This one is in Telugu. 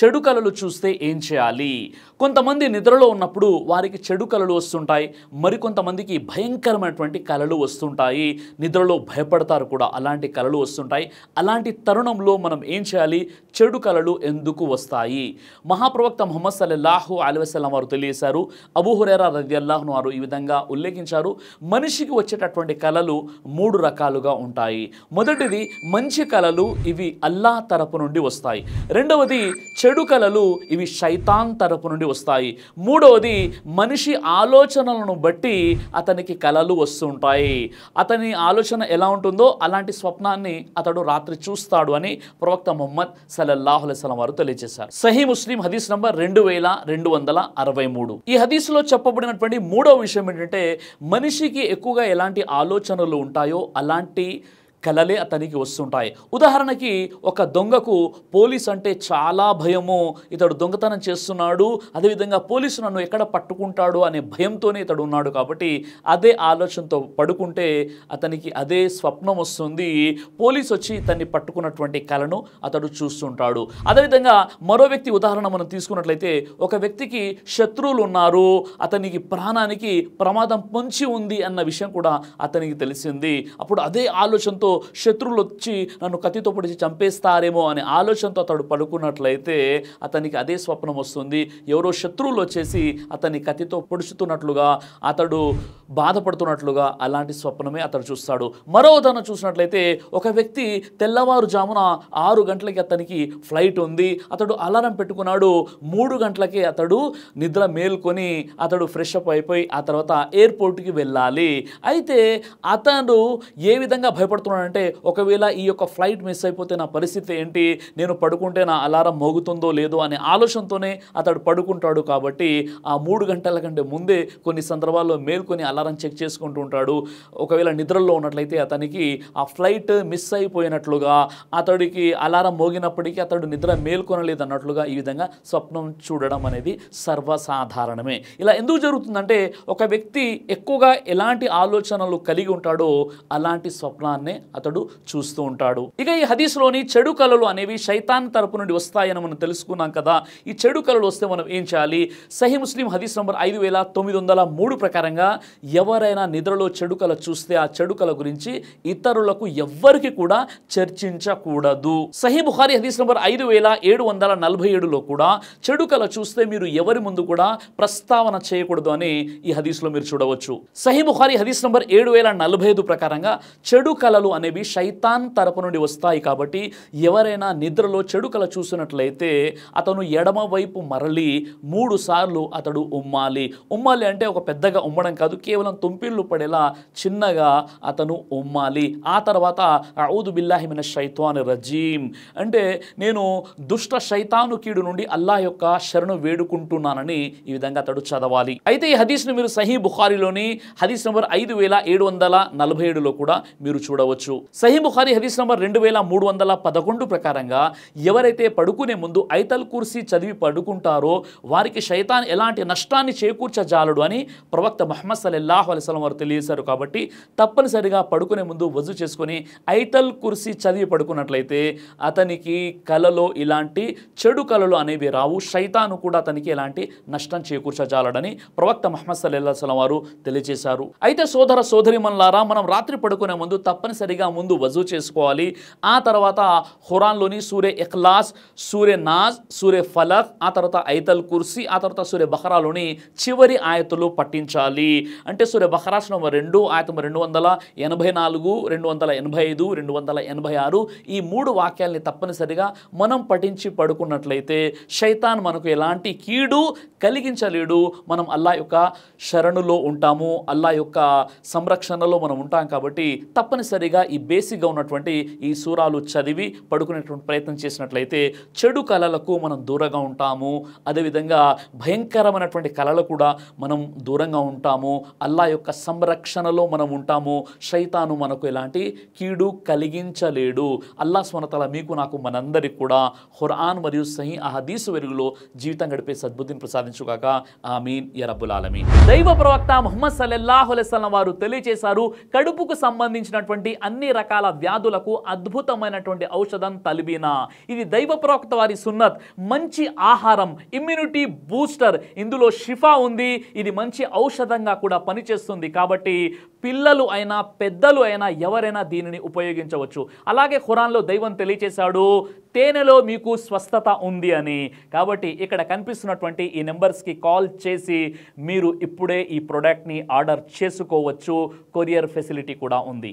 చెడు కళలు చూస్తే ఏం చేయాలి కొంతమంది నిద్రలో ఉన్నప్పుడు వారికి చెడు కళలు వస్తుంటాయి మరికొంతమందికి భయంకరమైనటువంటి కళలు వస్తుంటాయి నిద్రలో భయపడతారు కూడా అలాంటి కళలు వస్తుంటాయి అలాంటి తరుణంలో మనం ఏం చేయాలి చెడు కళలు ఎందుకు వస్తాయి మహాప్రవక్త మొహమ్మద్ సల్లల్లాహు అలవసలం వారు తెలియజేశారు అబూహురేరా అల్లాహ్ను వారు ఈ విధంగా ఉల్లేఖించారు మనిషికి వచ్చేటటువంటి కళలు మూడు రకాలుగా ఉంటాయి మొదటిది మంచి కళలు ఇవి అల్లా తరపు నుండి వస్తాయి రెండవది చెడు కళలు ఇవి శైతాన్ తరపు నుండి వస్తాయి మూడవది మనిషి ఆలోచనలను బట్టి అతనికి కళలు వస్తుంటాయి అతని ఆలోచన ఎలా ఉంటుందో అలాంటి స్వప్నాన్ని అతడు రాత్రి చూస్తాడు అని ప్రవక్త మొహమ్మద్ సలల్లాహులెస్లం వారు తెలియజేశారు సహీ ముస్లిం హదీస్ నంబర్ రెండు వేల రెండు వందల అరవై మూడు ఈ హదీస్లో చెప్పబడినటువంటి మూడవ విషయం ఏంటంటే మనిషికి ఎక్కువగా ఎలాంటి ఆలోచనలు ఉంటాయో అలాంటి కలలే అతనికి వస్తుంటాయి ఉదాహరణకి ఒక దొంగకు పోలీస్ అంటే చాలా భయము ఇతడు దొంగతనం చేస్తున్నాడు అదేవిధంగా పోలీసు నన్ను ఎక్కడ పట్టుకుంటాడు అనే భయంతోనే ఇతడు ఉన్నాడు కాబట్టి అదే ఆలోచనతో పడుకుంటే అతనికి అదే స్వప్నం వస్తుంది పోలీస్ వచ్చి ఇతన్ని పట్టుకున్నటువంటి కళను అతడు చూస్తుంటాడు అదేవిధంగా మరో వ్యక్తి ఉదాహరణ మనం తీసుకున్నట్లయితే ఒక వ్యక్తికి శత్రువులు ఉన్నారు అతనికి ప్రాణానికి ప్రమాదం పొంచి ఉంది అన్న విషయం కూడా అతనికి తెలిసింది అప్పుడు అదే ఆలోచనతో భయంతో శత్రువులు వచ్చి నన్ను కత్తితో పొడిచి చంపేస్తారేమో అనే ఆలోచనతో అతడు పడుకున్నట్లయితే అతనికి అదే స్వప్నం వస్తుంది ఎవరో శత్రువులు వచ్చేసి అతన్ని కత్తితో పొడుచుతున్నట్లుగా అతడు బాధపడుతున్నట్లుగా అలాంటి స్వప్నమే అతడు చూస్తాడు మరో ఉదాహరణ చూసినట్లయితే ఒక వ్యక్తి తెల్లవారుజామున ఆరు గంటలకి అతనికి ఫ్లైట్ ఉంది అతడు అలారం పెట్టుకున్నాడు మూడు గంటలకే అతడు నిద్ర మేల్కొని అతడు ఫ్రెష్ అప్ అయిపోయి ఆ తర్వాత ఎయిర్పోర్ట్కి వెళ్ళాలి అయితే అతను ఏ విధంగా భయపడుతున్నాడు అంటే ఒకవేళ ఈ యొక్క ఫ్లైట్ మిస్ అయిపోతే నా పరిస్థితి ఏంటి నేను పడుకుంటే నా అలారం మోగుతుందో లేదో అనే ఆలోచనతోనే అతడు పడుకుంటాడు కాబట్టి ఆ మూడు గంటల కంటే ముందే కొన్ని సందర్భాల్లో మేల్కొని అలారం చెక్ చేసుకుంటూ ఉంటాడు ఒకవేళ నిద్రలో ఉన్నట్లయితే అతనికి ఆ ఫ్లైట్ మిస్ అయిపోయినట్లుగా అతడికి అలారం మోగినప్పటికీ అతడు నిద్ర మేల్కొనలేదన్నట్లుగా ఈ విధంగా స్వప్నం చూడడం అనేది సర్వసాధారణమే ఇలా ఎందుకు జరుగుతుందంటే ఒక వ్యక్తి ఎక్కువగా ఎలాంటి ఆలోచనలు కలిగి ఉంటాడో అలాంటి స్వప్నాన్నే అతడు చూస్తూ ఉంటాడు ఇక ఈ హదీస్లోని చెడు కళలు అనేవి శైతాన్ తరపు నుండి వస్తాయని మనం తెలుసుకున్నాం కదా ఈ చెడు కళలు వస్తే మనం ఏం చేయాలి సహీ ముస్లిం హదీస్ నంబర్ ఐదు వేల తొమ్మిది వందల మూడు ప్రకారంగా ఎవరైనా నిద్రలో చెడు కళ చూస్తే ఆ చెడు కళ గురించి ఇతరులకు ఎవ్వరికి కూడా చర్చించకూడదు సహీ బుహారి హదీస్ నంబర్ ఐదు వేల ఏడు వందల నలభై ఏడులో కూడా చెడు కళ చూస్తే మీరు ఎవరి ముందు కూడా ప్రస్తావన చేయకూడదు అని ఈ హదీస్లో మీరు చూడవచ్చు సహీ బుహారి హదీస్ నంబర్ ఏడు వేల నలభై ఐదు ప్రకారంగా చెడు కళలు అనేవి శైతాన్ తరపు నుండి వస్తాయి కాబట్టి ఎవరైనా నిద్రలో చెడుకల చూసినట్లయితే అతను ఎడమ వైపు మరలి మూడు సార్లు అతడు ఉమ్మాలి ఉమ్మాలి అంటే ఒక పెద్దగా ఉమ్మడం కాదు కేవలం తుంపిళ్ళు పడేలా చిన్నగా అతను ఉమ్మాలి ఆ తర్వాత ఔదు బిల్లాహిమిన శైతాన్ రజీం అంటే నేను దుష్ట శైతాను కీడు నుండి అల్లా యొక్క శరణు వేడుకుంటున్నానని ఈ విధంగా అతడు చదవాలి అయితే ఈ హదీస్ను మీరు సహీ బుఖారిలోని హదీస్ నెంబర్ ఐదు వేల ఏడు వందల నలభై ఏడులో కూడా మీరు చూడవచ్చు చేసుకోవచ్చు సహీబుఖారీ హదీస్ నంబర్ రెండు వేల మూడు వందల పదకొండు ప్రకారంగా ఎవరైతే పడుకునే ముందు ఐతల్ కుర్సీ చదివి పడుకుంటారో వారికి శైతాన్ ఎలాంటి నష్టాన్ని చేకూర్చజాలడు అని ప్రవక్త మహమ్మద్ సలల్లాహు అలైస్లం వారు తెలియజేశారు కాబట్టి తప్పనిసరిగా పడుకునే ముందు వజు చేసుకుని ఐతల్ కుర్సీ చదివి పడుకున్నట్లయితే అతనికి కలలో ఇలాంటి చెడు కళలు అనేవి రావు శైతాను కూడా అతనికి ఎలాంటి నష్టం చేకూర్చజాలడని ప్రవక్త మహమ్మద్ సలం వారు తెలియజేశారు అయితే సోదర సోదరిమన్లారా మనం రాత్రి పడుకునే ముందు తప్పనిసరి తప్పనిసరిగా ముందు వజూ చేసుకోవాలి ఆ తర్వాత హురాన్లోని సూర్య ఇఖ్లాస్ సూర్య నాజ్ సూర్య ఫలక్ ఆ తర్వాత ఐతల్ కుర్సీ ఆ తర్వాత సూర్య బహ్రాలోని చివరి ఆయతలు పట్టించాలి అంటే సూర్య బహ్రాస్ రెండు ఆయతం రెండు వందల ఎనభై నాలుగు రెండు వందల ఎనభై ఐదు రెండు వందల ఎనభై ఆరు ఈ మూడు వాక్యాల్ని తప్పనిసరిగా మనం పఠించి పడుకున్నట్లయితే శైతాన్ మనకు ఎలాంటి కీడు కలిగించలేడు మనం అల్లా యొక్క శరణులో ఉంటాము అల్లా యొక్క సంరక్షణలో మనం ఉంటాం కాబట్టి తప్పనిసరిగా ముఖ్యంగా ఈ బేసిక్గా ఉన్నటువంటి ఈ సూరాలు చదివి పడుకునేటువంటి ప్రయత్నం చేసినట్లయితే చెడు కళలకు మనం దూరంగా ఉంటాము అదేవిధంగా భయంకరమైనటువంటి కళలు కూడా మనం దూరంగా ఉంటాము అల్లా యొక్క సంరక్షణలో మనం ఉంటాము శైతాను మనకు ఎలాంటి కీడు కలిగించలేడు అల్లా స్వనతల మీకు నాకు మనందరికీ కూడా హురాన్ మరియు సహీ అహదీసు వెలుగులో జీవితం గడిపే సద్బుద్ధిని ప్రసాదించుగాక ఆమీన్ యరబుల్ ఆలమీన్ దైవ ప్రవక్త ముహమ్మద్ సల్లల్లాహు అలెస్ వారు తెలియజేశారు కడుపుకు సంబంధించినటువంటి అన్ని రకాల వ్యాధులకు అద్భుతమైనటువంటి ఔషధం తలిబీనా ఇది దైవ ప్రవక్త వారి సున్నత్ మంచి ఆహారం ఇమ్యూనిటీ బూస్టర్ ఇందులో షిఫా ఉంది ఇది మంచి ఔషధంగా కూడా పనిచేస్తుంది కాబట్టి పిల్లలు అయినా పెద్దలు అయినా ఎవరైనా దీనిని ఉపయోగించవచ్చు అలాగే ఖురాన్లో దైవం తెలియచేశాడు తేనెలో మీకు స్వస్థత ఉంది అని కాబట్టి ఇక్కడ కనిపిస్తున్నటువంటి ఈ నెంబర్స్కి కాల్ చేసి మీరు ఇప్పుడే ఈ ప్రోడక్ట్ని ఆర్డర్ చేసుకోవచ్చు కొరియర్ ఫెసిలిటీ కూడా ఉంది